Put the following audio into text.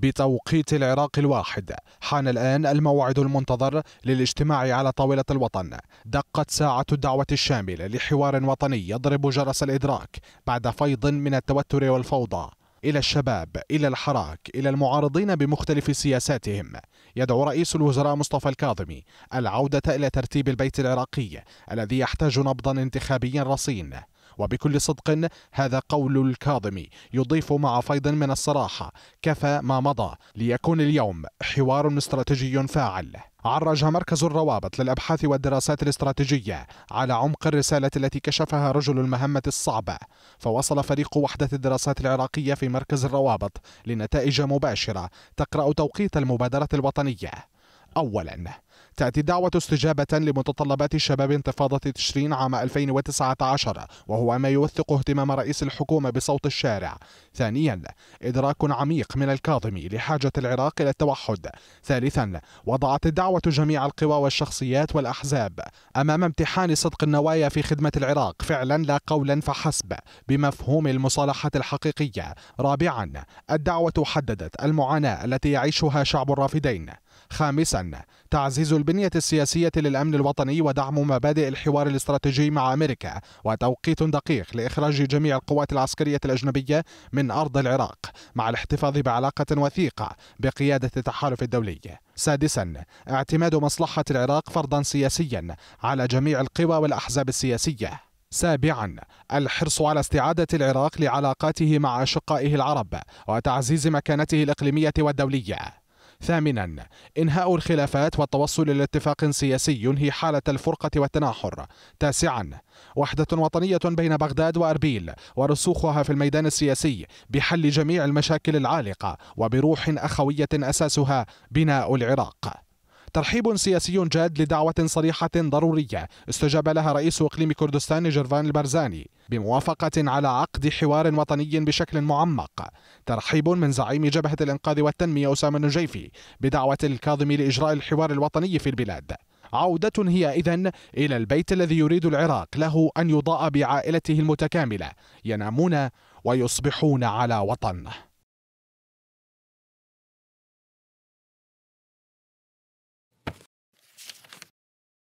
بتوقيت العراق الواحد حان الآن الموعد المنتظر للاجتماع على طاولة الوطن دقت ساعة الدعوة الشاملة لحوار وطني يضرب جرس الإدراك بعد فيض من التوتر والفوضى إلى الشباب إلى الحراك إلى المعارضين بمختلف سياساتهم يدعو رئيس الوزراء مصطفى الكاظمي العودة إلى ترتيب البيت العراقي الذي يحتاج نبضا انتخابيا رصين وبكل صدق هذا قول الكاظمي يضيف مع فيض من الصراحة كفى ما مضى ليكون اليوم حوار استراتيجي فاعل عرج مركز الروابط للأبحاث والدراسات الاستراتيجية على عمق الرسالة التي كشفها رجل المهمة الصعبة فوصل فريق وحدة الدراسات العراقية في مركز الروابط لنتائج مباشرة تقرأ توقيت المبادرة الوطنية أولا تأتي الدعوة استجابة لمتطلبات شباب انتفاضة تشرين عام 2019 وهو ما يوثق اهتمام رئيس الحكومة بصوت الشارع ثانيا إدراك عميق من الكاظمي لحاجة العراق إلى التوحد ثالثا وضعت الدعوة جميع القوى والشخصيات والأحزاب أمام امتحان صدق النوايا في خدمة العراق فعلا لا قولا فحسب بمفهوم المصالحة الحقيقية رابعا الدعوة حددت المعاناة التي يعيشها شعب الرافدين خامسا تعزيز البنية السياسية للأمن الوطني ودعم مبادئ الحوار الاستراتيجي مع أمريكا وتوقيت دقيق لإخراج جميع القوات العسكرية الأجنبية من أرض العراق مع الاحتفاظ بعلاقة وثيقة بقيادة التحالف الدولي سادسا اعتماد مصلحة العراق فرضا سياسيا على جميع القوى والأحزاب السياسية سابعا الحرص على استعادة العراق لعلاقاته مع أشقائه العرب وتعزيز مكانته الإقليمية والدولية ثامنا إنهاء الخلافات والتوصل إلى اتفاق سياسي ينهي حالة الفرقة والتناحر تاسعا وحدة وطنية بين بغداد وأربيل ورسوخها في الميدان السياسي بحل جميع المشاكل العالقة وبروح أخوية أساسها بناء العراق ترحيب سياسي جاد لدعوة صريحة ضرورية استجاب لها رئيس إقليم كردستان جرفان البرزاني بموافقة على عقد حوار وطني بشكل معمق ترحيب من زعيم جبهة الإنقاذ والتنمية أسامة النجيفي بدعوة الكاظمي لإجراء الحوار الوطني في البلاد عودة هي إذن إلى البيت الذي يريد العراق له أن يضاء بعائلته المتكاملة ينامون ويصبحون على وطنه